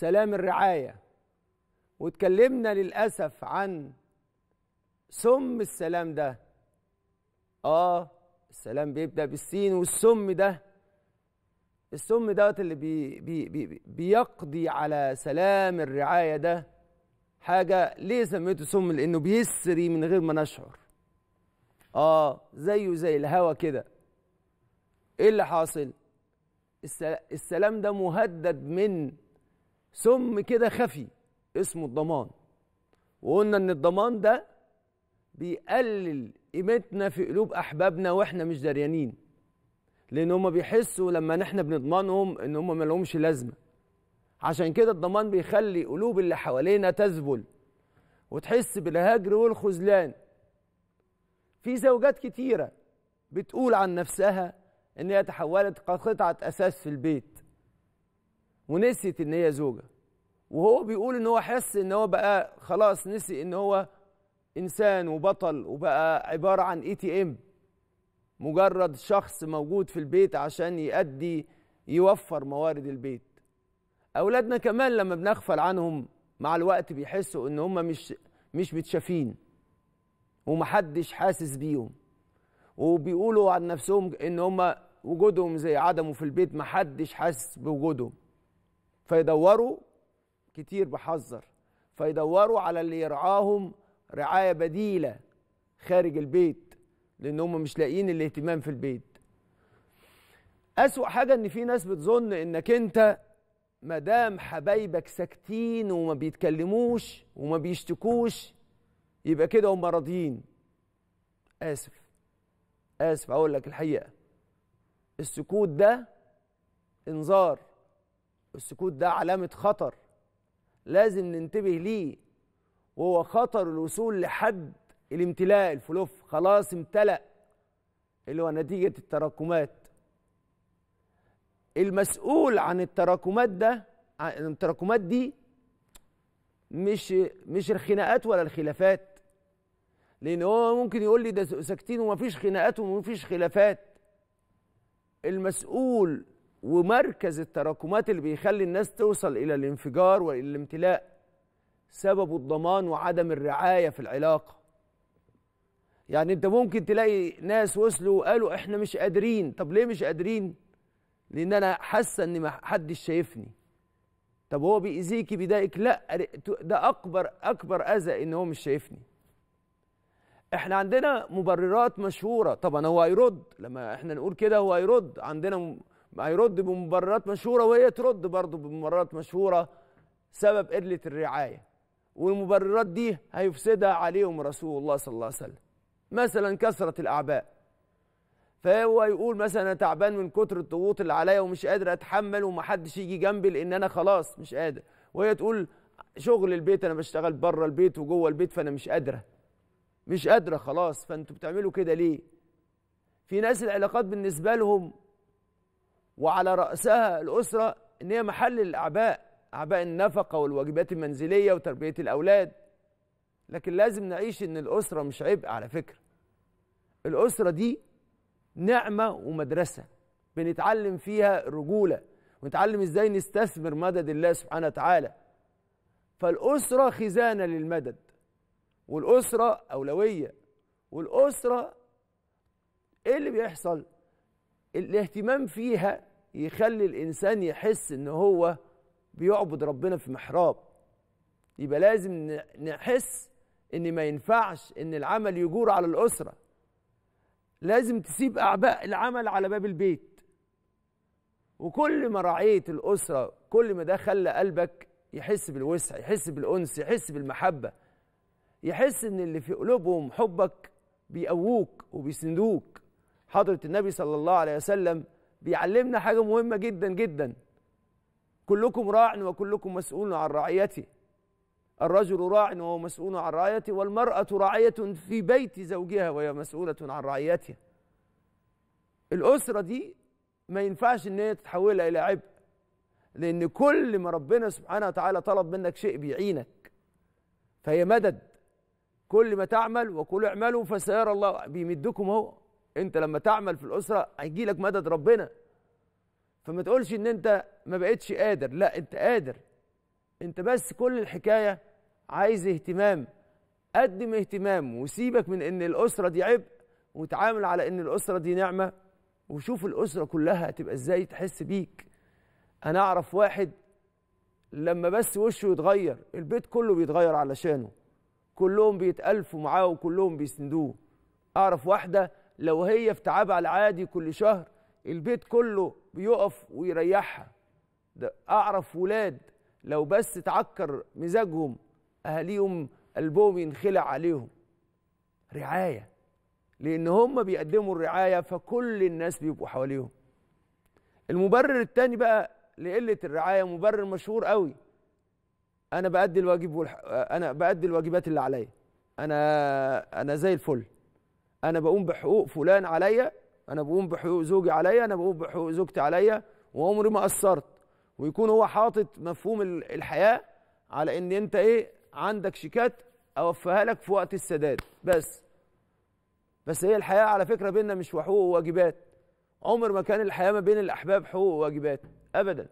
سلام الرعايه واتكلمنا للاسف عن سم السلام ده اه السلام بيبدا بالسين والسم ده السم دوت اللي بي بي بي بيقضي على سلام الرعايه ده حاجه ليه سميته سم لانه بيسري من غير ما نشعر اه زيه زي الهوا كده ايه اللي حاصل السلام ده مهدد من سم كده خفي اسمه الضمان وقلنا ان الضمان ده بيقلل قيمتنا في قلوب احبابنا واحنا مش دريانين لان هم بيحسوا لما احنا بنضمنهم ان هم ما لهمش لازمه عشان كده الضمان بيخلي قلوب اللي حوالينا تذبل وتحس بالهجر والخذلان في زوجات كتيره بتقول عن نفسها ان هي تحولت قطعه اساس في البيت ونسيت ان هي زوجه وهو بيقول ان هو حس ان هو بقى خلاص نسي ان هو انسان وبطل وبقى عباره عن اي تي ام مجرد شخص موجود في البيت عشان يأدي يوفر موارد البيت اولادنا كمان لما بنغفل عنهم مع الوقت بيحسوا ان هم مش مش متشافين ومحدش حاسس بيهم وبيقولوا عن نفسهم ان هم وجودهم زي عدمه في البيت محدش حاسس بوجودهم فيدوروا كتير بحذر فيدوروا على اللي يرعاهم رعايه بديله خارج البيت لان هم مش لاقيين الاهتمام في البيت اسوا حاجه ان في ناس بتظن انك انت مدام حبايبك ساكتين وما بيتكلموش وما بيشتكوش يبقى كده هم راضيين اسف اسف اقول لك الحقيقه السكوت ده انذار السكوت ده علامة خطر لازم ننتبه ليه وهو خطر الوصول لحد الامتلاء الفلوف خلاص امتلأ اللي هو نتيجة التراكمات المسؤول عن التراكمات ده التراكمات دي مش مش الخناقات ولا الخلافات لان هو ممكن يقول لي ده ساكتين ومفيش خناقات ومفيش خلافات المسؤول ومركز التراكمات اللي بيخلي الناس توصل الى الانفجار والى الامتلاء سببه الضمان وعدم الرعايه في العلاقه يعني انت ممكن تلاقي ناس وصلوا وقالوا احنا مش قادرين طب ليه مش قادرين لان انا حاسه ان ما حدش شايفني طب هو بيأذيكي بيضايقك لا ده اكبر اكبر اذى ان هو مش شايفني احنا عندنا مبررات مشهوره طب انا هو هيرد لما احنا نقول كده هو هيرد عندنا هيرد بمبررات مشهوره وهي ترد برضه بمبررات مشهوره سبب قله الرعايه والمبررات دي هيفسدها عليهم رسول الله صلى الله عليه وسلم مثلا كثره الاعباء فهو يقول مثلا انا تعبان من كتر الضغوط اللي عليا ومش قادر اتحمل ومحدش يجي جنبي لان انا خلاص مش قادر وهي تقول شغل البيت انا بشتغل بره البيت وجوه البيت فانا مش قادره مش قادره خلاص فانتوا بتعملوا كده ليه في ناس العلاقات بالنسبه لهم وعلى رأسها الأسرة إن هي محل الأعباء أعباء النفقة والواجبات المنزلية وتربية الأولاد لكن لازم نعيش إن الأسرة مش عبء على فكرة الأسرة دي نعمة ومدرسة بنتعلم فيها الرجولة ونتعلم إزاي نستثمر مدد الله سبحانه وتعالى فالأسرة خزانة للمدد والأسرة أولوية والأسرة إيه اللي بيحصل؟ الاهتمام فيها يخلي الانسان يحس ان هو بيعبد ربنا في محراب يبقى لازم نحس ان ما ينفعش ان العمل يجور على الاسره لازم تسيب اعباء العمل على باب البيت وكل ما رعيت الاسره كل ما ده خلى قلبك يحس بالوسع يحس بالانس يحس بالمحبه يحس ان اللي في قلوبهم حبك بيقووك وبيسندوك حضرة النبي صلى الله عليه وسلم بيعلمنا حاجة مهمة جدا جدا كلكم راع وكلكم مسؤول عن رعيته الرجل راع وهو مسؤول عن رعيته والمرأة راعية في بيت زوجها وهي مسؤولة عن رعيتها الأسرة دي ما ينفعش إن هي تتحولها إلى عبء لأن كل ما ربنا سبحانه وتعالى طلب منك شيء بيعينك فهي مدد كل ما تعمل وكل اعملوا فسيرى الله بيمدكم هو انت لما تعمل في الاسره هيجي لك مدد ربنا فما تقولش ان انت ما بقتش قادر لا انت قادر انت بس كل الحكايه عايز اهتمام قدم اهتمام وسيبك من ان الاسره دي عبء وتعامل على ان الاسره دي نعمه وشوف الاسره كلها هتبقى ازاي تحس بيك انا اعرف واحد لما بس وشه يتغير البيت كله بيتغير علشانه كلهم بيتألفوا معاه وكلهم بيسندوه اعرف واحده لو هي في تعبها العادي كل شهر البيت كله بيقف ويريحها ده اعرف ولاد لو بس تعكر مزاجهم اهاليهم قلبهم ينخلع عليهم رعايه لان هم بيقدموا الرعايه فكل الناس بيبقوا حواليهم المبرر التاني بقى لقله الرعايه مبرر مشهور قوي انا بادي الواجب والح... انا بادي الواجبات اللي عليا انا انا زي الفل انا بقوم بحقوق فلان عليا انا بقوم بحقوق زوجي عليا انا بقوم بحقوق زوجتي عليا وعمري ما قصرت ويكون هو حاطط مفهوم الحياه على ان انت ايه عندك شيكات اوفيها لك في وقت السداد بس بس هي الحياه على فكره بيننا مش حقوق وواجبات عمر ما كان الحياه ما بين الاحباب حقوق وواجبات ابدا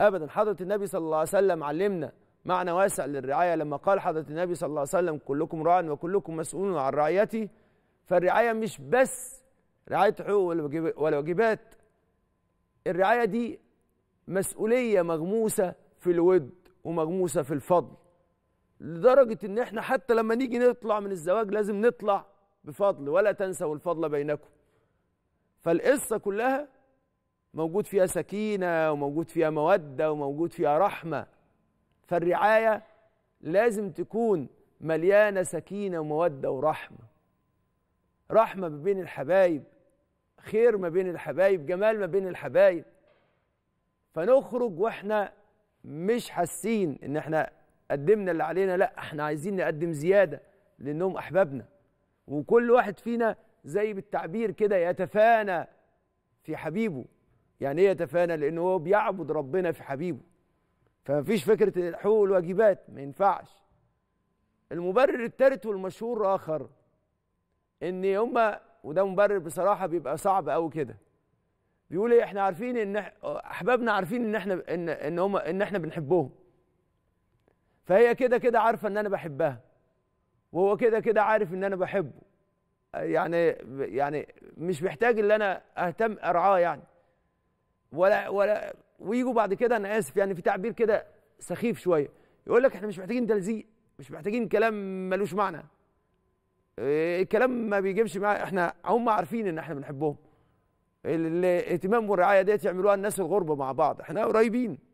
ابدا حضره النبي صلى الله عليه وسلم علمنا معنى واسع للرعاية لما قال حضرة النبي صلى الله عليه وسلم كلكم راع وكلكم مسؤول عن رعيته فالرعاية مش بس رعاية حقوق والواجبات الرعاية دي مسؤولية مغموسة في الود ومغموسة في الفضل لدرجة إن إحنا حتى لما نيجي نطلع من الزواج لازم نطلع بفضل ولا تنسوا الفضل بينكم فالقصة كلها موجود فيها سكينة وموجود فيها مودة وموجود فيها رحمة فالرعاية لازم تكون مليانة سكينة ومودة ورحمة رحمة ما بين الحبايب خير ما بين الحبايب جمال ما بين الحبايب فنخرج واحنا مش حاسين ان احنا قدمنا اللي علينا لا احنا عايزين نقدم زيادة لانهم احبابنا وكل واحد فينا زي بالتعبير كده يتفانى في حبيبه يعني ايه يتفانى لانه هو بيعبد ربنا في حبيبه فمفيش فكره الحقوق والواجبات ما ينفعش المبرر الثالث والمشهور اخر ان هما وده مبرر بصراحه بيبقى صعب قوي كده بيقول ايه احنا عارفين ان احبابنا عارفين ان احنا ان ان هم ان احنا بنحبهم فهي كده كده عارفه ان انا بحبها وهو كده كده عارف ان انا بحبه يعني يعني مش محتاج ان انا اهتم ارعاه يعني ولا ولا ويجوا بعد كده انا اسف يعني في تعبير كده سخيف شويه يقول لك احنا مش محتاجين تلزيق مش محتاجين كلام ملوش معنى إيه، الكلام ما بيجيبش معاه احنا هم عارفين ان احنا بنحبهم الاهتمام والرعايه ديت يعملوها الناس الغربه مع بعض احنا قريبين